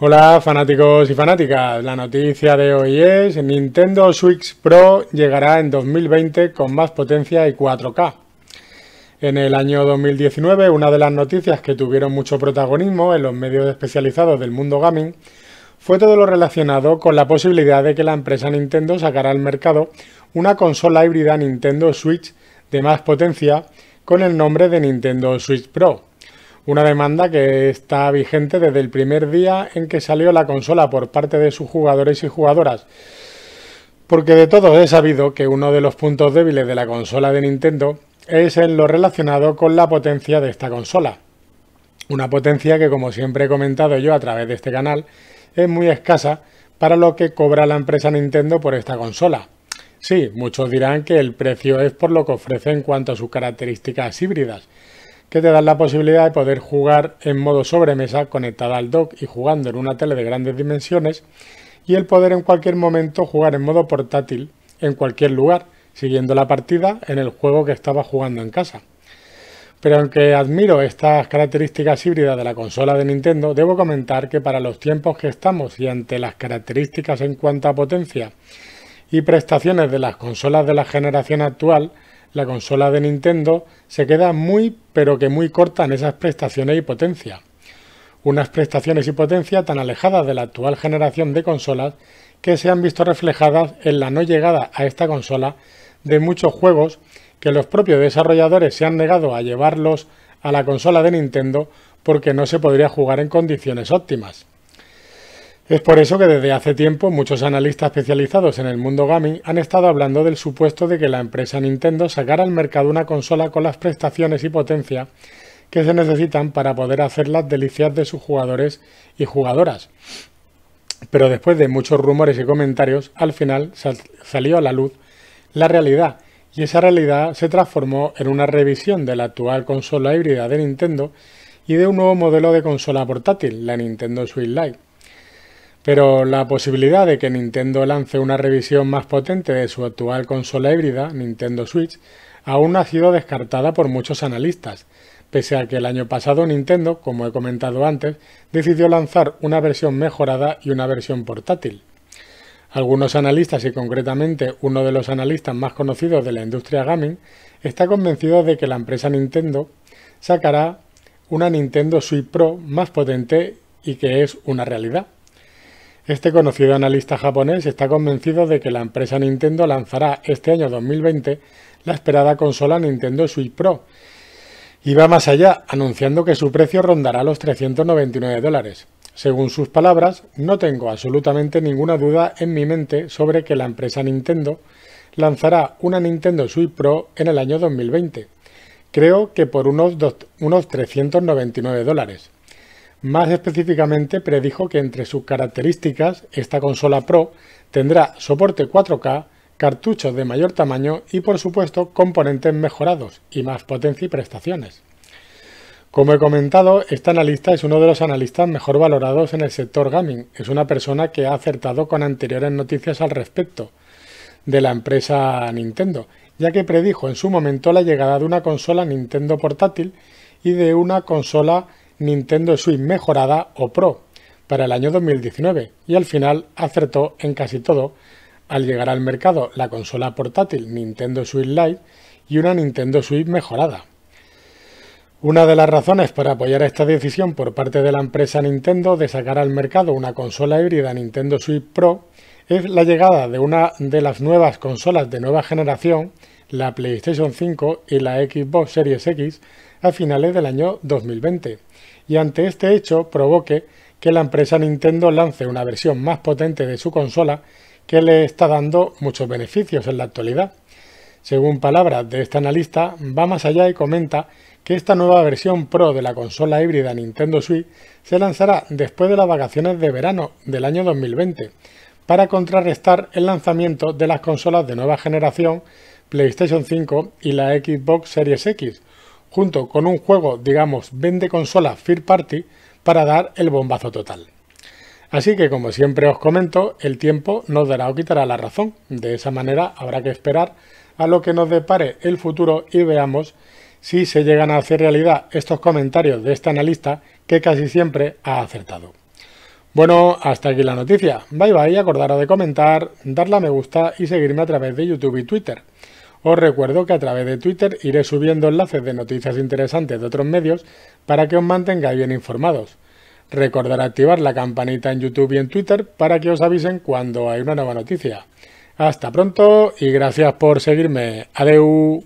Hola fanáticos y fanáticas, la noticia de hoy es Nintendo Switch Pro llegará en 2020 con más potencia y 4K. En el año 2019 una de las noticias que tuvieron mucho protagonismo en los medios especializados del mundo gaming fue todo lo relacionado con la posibilidad de que la empresa Nintendo sacara al mercado una consola híbrida Nintendo Switch de más potencia con el nombre de Nintendo Switch Pro. Una demanda que está vigente desde el primer día en que salió la consola por parte de sus jugadores y jugadoras. Porque de todos he sabido que uno de los puntos débiles de la consola de Nintendo es en lo relacionado con la potencia de esta consola. Una potencia que, como siempre he comentado yo a través de este canal, es muy escasa para lo que cobra la empresa Nintendo por esta consola. Sí, muchos dirán que el precio es por lo que ofrece en cuanto a sus características híbridas, que te dan la posibilidad de poder jugar en modo sobremesa conectada al dock y jugando en una tele de grandes dimensiones y el poder en cualquier momento jugar en modo portátil en cualquier lugar, siguiendo la partida en el juego que estaba jugando en casa. Pero aunque admiro estas características híbridas de la consola de Nintendo, debo comentar que para los tiempos que estamos y ante las características en cuanto a potencia y prestaciones de las consolas de la generación actual, la consola de Nintendo se queda muy pero que muy corta en esas prestaciones y potencia. Unas prestaciones y potencia tan alejadas de la actual generación de consolas que se han visto reflejadas en la no llegada a esta consola de muchos juegos que los propios desarrolladores se han negado a llevarlos a la consola de Nintendo porque no se podría jugar en condiciones óptimas. Es por eso que desde hace tiempo muchos analistas especializados en el mundo gaming han estado hablando del supuesto de que la empresa Nintendo sacara al mercado una consola con las prestaciones y potencia que se necesitan para poder hacer las delicias de sus jugadores y jugadoras. Pero después de muchos rumores y comentarios, al final salió a la luz la realidad, y esa realidad se transformó en una revisión de la actual consola híbrida de Nintendo y de un nuevo modelo de consola portátil, la Nintendo Switch Lite pero la posibilidad de que Nintendo lance una revisión más potente de su actual consola híbrida, Nintendo Switch, aún ha sido descartada por muchos analistas, pese a que el año pasado Nintendo, como he comentado antes, decidió lanzar una versión mejorada y una versión portátil. Algunos analistas y concretamente uno de los analistas más conocidos de la industria gaming está convencido de que la empresa Nintendo sacará una Nintendo Switch Pro más potente y que es una realidad. Este conocido analista japonés está convencido de que la empresa Nintendo lanzará este año 2020 la esperada consola Nintendo Switch Pro y va más allá, anunciando que su precio rondará los 399 dólares. Según sus palabras, no tengo absolutamente ninguna duda en mi mente sobre que la empresa Nintendo lanzará una Nintendo Switch Pro en el año 2020. Creo que por unos, unos 399 dólares. Más específicamente, predijo que entre sus características, esta consola Pro tendrá soporte 4K, cartuchos de mayor tamaño y por supuesto componentes mejorados y más potencia y prestaciones. Como he comentado, este analista es uno de los analistas mejor valorados en el sector gaming. Es una persona que ha acertado con anteriores noticias al respecto de la empresa Nintendo, ya que predijo en su momento la llegada de una consola Nintendo portátil y de una consola Nintendo Switch mejorada o Pro para el año 2019 y al final acertó en casi todo al llegar al mercado la consola portátil Nintendo Switch Lite y una Nintendo Switch mejorada. Una de las razones para apoyar esta decisión por parte de la empresa Nintendo de sacar al mercado una consola híbrida Nintendo Switch Pro es la llegada de una de las nuevas consolas de nueva generación, la PlayStation 5 y la Xbox Series X, a finales del año 2020 y ante este hecho provoque que la empresa Nintendo lance una versión más potente de su consola que le está dando muchos beneficios en la actualidad. Según palabras de este analista, va más allá y comenta que esta nueva versión Pro de la consola híbrida Nintendo Switch se lanzará después de las vacaciones de verano del año 2020, para contrarrestar el lanzamiento de las consolas de nueva generación PlayStation 5 y la Xbox Series X, junto con un juego, digamos, vende consola Fear Party para dar el bombazo total. Así que como siempre os comento, el tiempo nos dará o quitará la razón. De esa manera habrá que esperar a lo que nos depare el futuro y veamos si se llegan a hacer realidad estos comentarios de este analista que casi siempre ha acertado. Bueno, hasta aquí la noticia. Bye bye, acordaros de comentar, darle a me gusta y seguirme a través de YouTube y Twitter. Os recuerdo que a través de Twitter iré subiendo enlaces de noticias interesantes de otros medios para que os mantengáis bien informados. Recordar activar la campanita en YouTube y en Twitter para que os avisen cuando hay una nueva noticia. Hasta pronto y gracias por seguirme. Adeu.